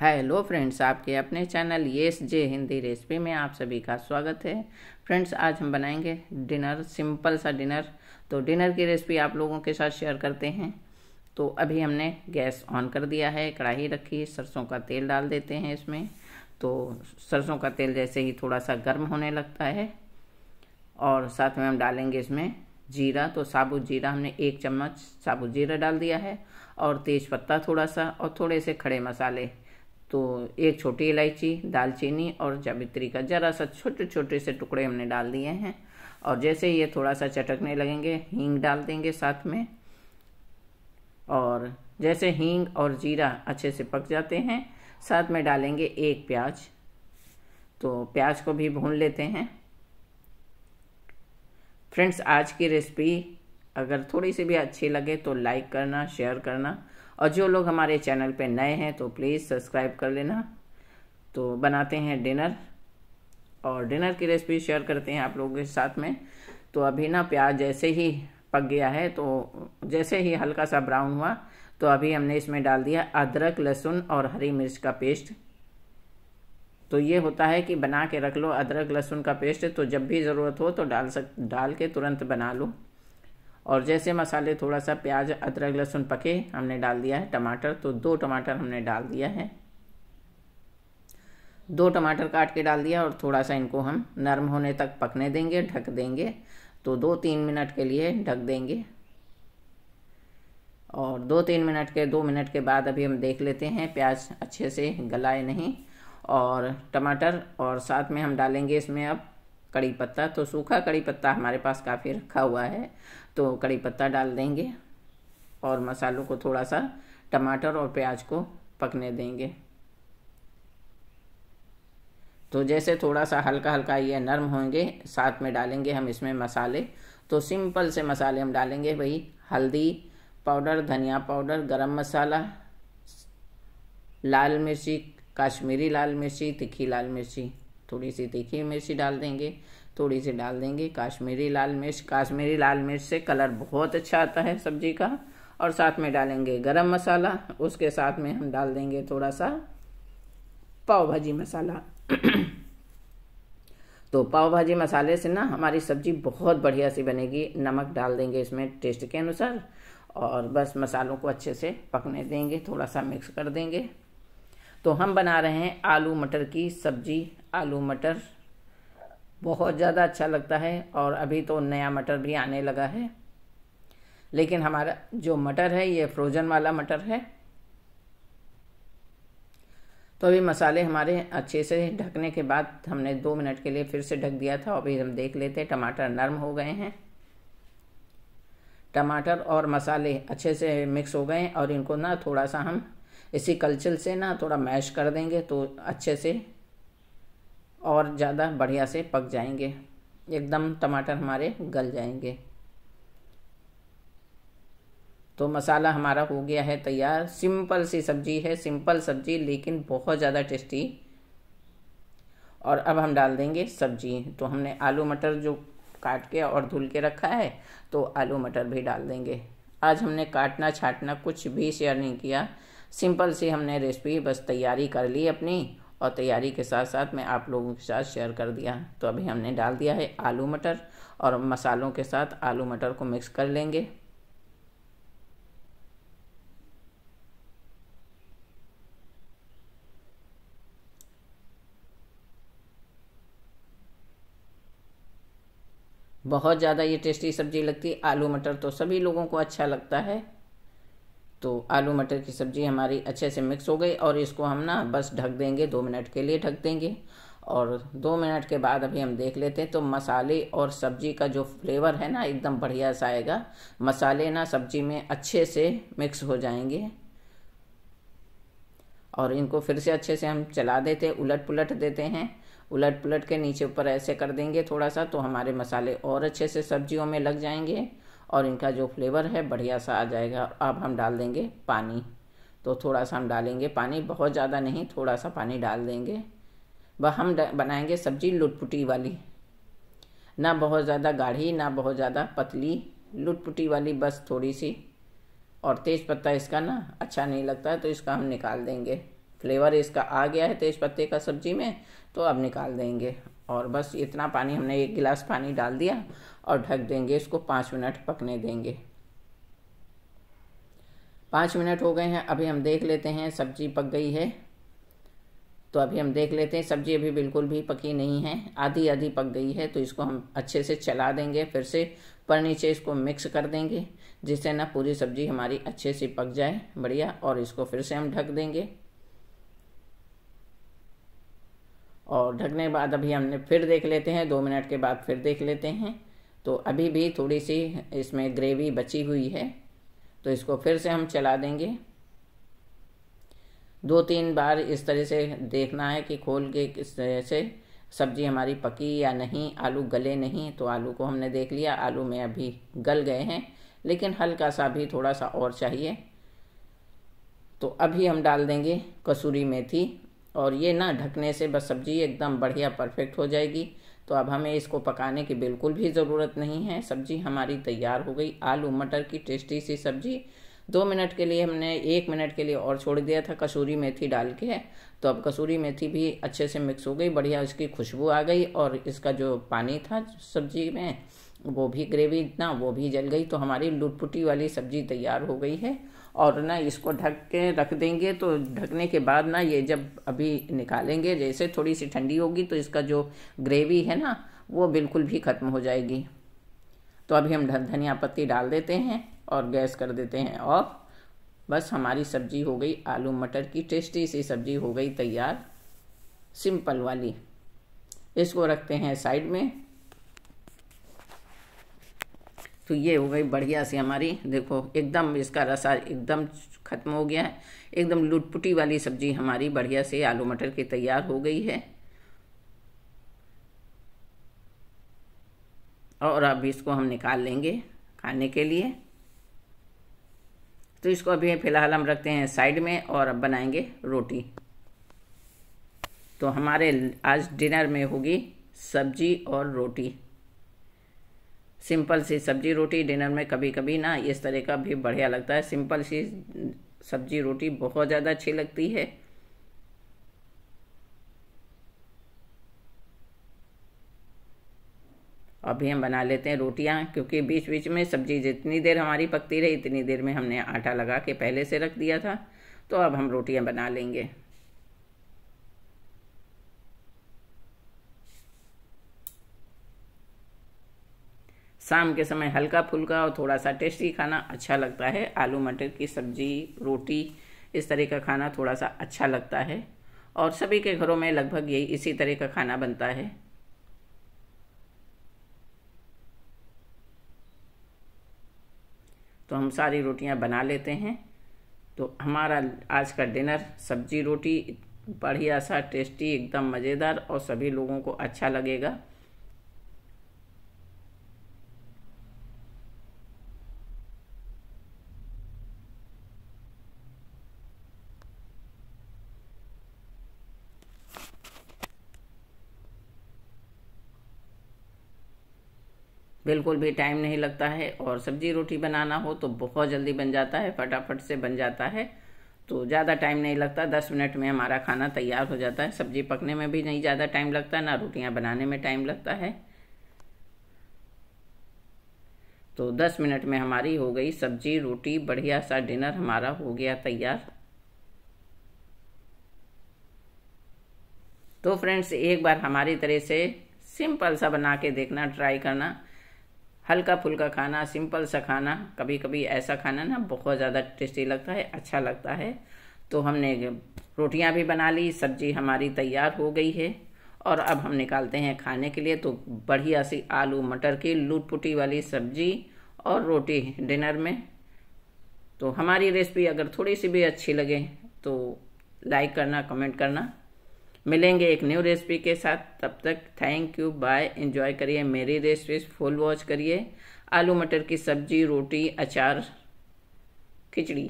hello friends आपके अपने channel yes J Hindi recipe में आप सभी का स्वागत है फ्रेंड्स आज हम बनाएंगे डिनर सिंपल सा डिनर तो डिनर की रेसिपी आप लोगों के साथ शेयर करते हैं तो अभी हमने गैस ऑन कर दिया है कढ़ाई रखी सरसों का तेल डाल देते हैं इसमें तो सरसों का तेल जैसे ही थोड़ा सा गर्म होने लगता है और साथ में हम डालेंगे इसमें जीरा तो साबुत जीरा हमने एक चम्मच साबुत जीरा डाल दिया है और तेज पत्ता थोड़ा सा और थोड़े से खड़े मसाले तो एक छोटी इलायची दालचीनी और जावित्री का ज़रा सा छोटे छोटे से टुकड़े हमने डाल दिए हैं और जैसे ये थोड़ा सा चटकने लगेंगे हींग डाल देंगे साथ में और जैसे हींग और जीरा अच्छे से पक जाते हैं साथ में डालेंगे एक प्याज तो प्याज को भी भून लेते हैं फ्रेंड्स आज की रेसिपी अगर थोड़ी सी भी अच्छी लगे तो लाइक करना शेयर करना और जो लोग हमारे चैनल पे नए हैं तो प्लीज़ सब्सक्राइब कर लेना तो बनाते हैं डिनर और डिनर की रेसिपी शेयर करते हैं आप लोगों के साथ में तो अभी ना प्याज जैसे ही पक गया है तो जैसे ही हल्का सा ब्राउन हुआ तो अभी हमने इसमें डाल दिया अदरक लहसुन और हरी मिर्च का पेस्ट तो ये होता है कि बना के रख लो अदरक लहसुन का पेस्ट तो जब भी ज़रूरत हो तो डाल सक डाल के तुरंत बना लो और जैसे मसाले थोड़ा सा प्याज अदरक लहसुन पके हमने डाल दिया है टमाटर तो दो टमाटर हमने डाल दिया है दो टमाटर काट के डाल दिया और थोड़ा सा इनको हम नरम होने तक पकने देंगे ढक देंगे तो दो तीन मिनट के लिए ढक देंगे और दो तीन मिनट के दो मिनट के बाद अभी हम देख लेते हैं प्याज अच्छे से गलाए नहीं और टमाटर और साथ में हम डालेंगे इसमें अब कड़ी पत्ता तो सूखा कड़ी पत्ता हमारे पास काफ़ी रखा हुआ है तो कड़ी पत्ता डाल देंगे और मसालों को थोड़ा सा टमाटर और प्याज को पकने देंगे तो जैसे थोड़ा सा हल्का हल्का ये नरम होंगे साथ में डालेंगे हम इसमें मसाले तो सिंपल से मसाले हम डालेंगे भाई हल्दी पाउडर धनिया पाउडर गरम मसाला लाल मिर्ची काश्मीरी लाल मिर्ची तीखी लाल मिर्ची थोड़ी सी तीखी मिर्ची डाल देंगे थोड़ी सी डाल देंगे काश्मीरी लाल मिर्च काश्मीरी लाल मिर्च से कलर बहुत अच्छा आता है सब्जी का और साथ में डालेंगे गरम मसाला उसके साथ में हम डाल देंगे थोड़ा सा पाव भाजी मसाला तो पाव भाजी मसाले से ना हमारी सब्जी बहुत बढ़िया सी बनेगी नमक डाल देंगे इसमें टेस्ट के अनुसार और बस मसालों को अच्छे से पकने देंगे थोड़ा सा मिक्स कर देंगे तो हम बना रहे हैं आलू मटर की सब्जी आलू मटर बहुत ज़्यादा अच्छा लगता है और अभी तो नया मटर भी आने लगा है लेकिन हमारा जो मटर है ये फ्रोज़न वाला मटर है तो अभी मसाले हमारे अच्छे से ढकने के बाद हमने दो मिनट के लिए फिर से ढक दिया था अभी हम देख लेते हैं टमाटर नरम हो गए हैं टमाटर और मसाले अच्छे से मिक्स हो गए और इनको ना थोड़ा सा हम इसी कलचल से ना थोड़ा मैश कर देंगे तो अच्छे से और ज़्यादा बढ़िया से पक जाएंगे एकदम टमाटर हमारे गल जाएंगे तो मसाला हमारा हो गया है तैयार सिंपल सी सब्जी है सिंपल सब्जी लेकिन बहुत ज़्यादा टेस्टी और अब हम डाल देंगे सब्जी तो हमने आलू मटर जो काट के और धुल के रखा है तो आलू मटर भी डाल देंगे आज हमने काटना छाटना कुछ भी शेयर नहीं किया सिंपल सी हमने रेसिपी बस तैयारी कर ली अपनी और तैयारी के साथ साथ मैं आप लोगों के साथ शेयर कर दिया तो अभी हमने डाल दिया है आलू मटर और मसालों के साथ आलू मटर को मिक्स कर लेंगे बहुत ज़्यादा ये टेस्टी सब्ज़ी लगती है आलू मटर तो सभी लोगों को अच्छा लगता है तो आलू मटर की सब्ज़ी हमारी अच्छे से मिक्स हो गई और इसको हम ना बस ढक देंगे दो मिनट के लिए ढक देंगे और दो मिनट के बाद अभी हम देख लेते हैं तो मसाले और सब्जी का जो फ्लेवर है ना एकदम बढ़िया सा आएगा मसाले ना सब्जी में अच्छे से मिक्स हो जाएंगे और इनको फिर से अच्छे से हम चला देते उलट पुलट देते हैं उलट पुलट के नीचे ऊपर ऐसे कर देंगे थोड़ा सा तो हमारे मसाले और अच्छे से सब्जियों में लग जाएंगे और इनका जो फ्लेवर है बढ़िया सा आ जाएगा अब हम डाल देंगे पानी तो थोड़ा सा हम डालेंगे पानी बहुत ज़्यादा नहीं थोड़ा सा पानी डाल देंगे वह हम बनाएंगे सब्जी लुटपुटी वाली ना बहुत ज़्यादा गाढ़ी ना बहुत ज़्यादा पतली लुटपुटी वाली बस थोड़ी सी और तेज़ पत्ता इसका ना अच्छा नहीं लगता है तो इसका हम निकाल देंगे फ्लेवर इसका आ गया है तेज़ पत्ते का सब्जी में तो अब निकाल देंगे और बस इतना पानी हमने एक गिलास पानी डाल दिया और ढक देंगे इसको पाँच मिनट पकने देंगे पाँच मिनट हो गए हैं अभी हम देख लेते हैं सब्जी पक गई है तो अभी हम देख लेते हैं सब्जी अभी बिल्कुल भी पकी नहीं है आधी आधी पक गई है तो इसको हम अच्छे से चला देंगे फिर से पर नीचे इसको मिक्स कर देंगे जिससे ना पूरी सब्जी हमारी अच्छे से पक जाए बढ़िया और इसको फिर से हम ढक देंगे और ढकने के बाद अभी हमने फिर देख लेते हैं दो मिनट के बाद फिर देख लेते हैं तो अभी भी थोड़ी सी इसमें ग्रेवी बची हुई है तो इसको फिर से हम चला देंगे दो तीन बार इस तरह से देखना है कि खोल के किस तरह से सब्जी हमारी पकी या नहीं आलू गले नहीं तो आलू को हमने देख लिया आलू में अभी गल गए हैं लेकिन हल्का सा भी थोड़ा सा और चाहिए तो अभी हम डाल देंगे कसूरी मेथी और ये ना ढकने से बस सब्ज़ी एकदम बढ़िया परफेक्ट हो जाएगी तो अब हमें इसको पकाने की बिल्कुल भी ज़रूरत नहीं है सब्ज़ी हमारी तैयार हो गई आलू मटर की टेस्टी सी सब्ज़ी दो मिनट के लिए हमने एक मिनट के लिए और छोड़ दिया था कसूरी मेथी डाल के तो अब कसूरी मेथी भी अच्छे से मिक्स हो गई बढ़िया उसकी खुशबू आ गई और इसका जो पानी था सब्जी में वो भी ग्रेवी इतना वो भी जल गई तो हमारी लुटपुटी वाली सब्जी तैयार हो गई है और ना इसको ढक के रख देंगे तो ढकने के बाद ना ये जब अभी निकालेंगे जैसे थोड़ी सी ठंडी होगी तो इसका जो ग्रेवी है ना वो बिल्कुल भी ख़त्म हो जाएगी तो अभी हम धनिया पत्ती डाल देते हैं और गैस कर देते हैं और बस हमारी सब्जी हो गई आलू मटर की टेस्टी सी सब्जी हो गई तैयार सिंपल वाली इसको रखते हैं साइड में तो ये हो गई बढ़िया सी हमारी देखो एकदम इसका रसा एकदम ख़त्म हो गया है एकदम लुटपुटी वाली सब्जी हमारी बढ़िया से आलू मटर की तैयार हो गई है और अब इसको हम निकाल लेंगे खाने के लिए तो इसको अभी फ़िलहाल हम रखते हैं साइड में और अब बनाएंगे रोटी तो हमारे आज डिनर में होगी सब्जी और रोटी सिंपल सी सब्जी रोटी डिनर में कभी कभी ना इस तरह का भी बढ़िया लगता है सिंपल सी सब्जी रोटी बहुत ज़्यादा अच्छी लगती है अभी हम बना लेते हैं रोटियां क्योंकि बीच बीच में सब्जी जितनी देर हमारी पकती रही इतनी देर में हमने आटा लगा के पहले से रख दिया था तो अब हम रोटियां बना लेंगे शाम के समय हल्का फुल्का और थोड़ा सा टेस्टी खाना अच्छा लगता है आलू मटर की सब्जी रोटी इस तरह का खाना थोड़ा सा अच्छा लगता है और सभी के घरों में लगभग यही इसी तरह का खाना बनता है तो हम सारी रोटियां बना लेते हैं तो हमारा आज का डिनर सब्जी रोटी बढ़िया सा टेस्टी एकदम मज़ेदार और सभी लोगों को अच्छा लगेगा बिल्कुल भी टाइम नहीं लगता है और सब्जी रोटी बनाना हो तो बहुत जल्दी बन जाता है फटाफट से बन जाता है तो ज़्यादा टाइम नहीं लगता दस मिनट में हमारा खाना तैयार हो जाता है सब्जी पकने में भी नहीं ज़्यादा टाइम लगता ना रोटियाँ बनाने में टाइम लगता है तो दस मिनट में हमारी हो गई सब्जी रोटी बढ़िया सा डिनर हमारा हो गया तैयार तो फ्रेंड्स एक बार हमारी तरह से सिंपल सा बना के देखना ट्राई करना हल्का फुल्का खाना सिंपल सा खाना कभी कभी ऐसा खाना ना बहुत ज़्यादा टेस्टी लगता है अच्छा लगता है तो हमने रोटियां भी बना ली सब्जी हमारी तैयार हो गई है और अब हम निकालते हैं खाने के लिए तो बढ़िया सी आलू मटर की लूटपुटी वाली सब्जी और रोटी डिनर में तो हमारी रेसिपी अगर थोड़ी सी भी अच्छी लगे तो लाइक करना कमेंट करना मिलेंगे एक न्यू रेसिपी के साथ तब तक थैंक यू बाय एंजॉय करिए मेरी रेसिपीज फुल वॉच करिए आलू मटर की सब्जी रोटी अचार खिचड़ी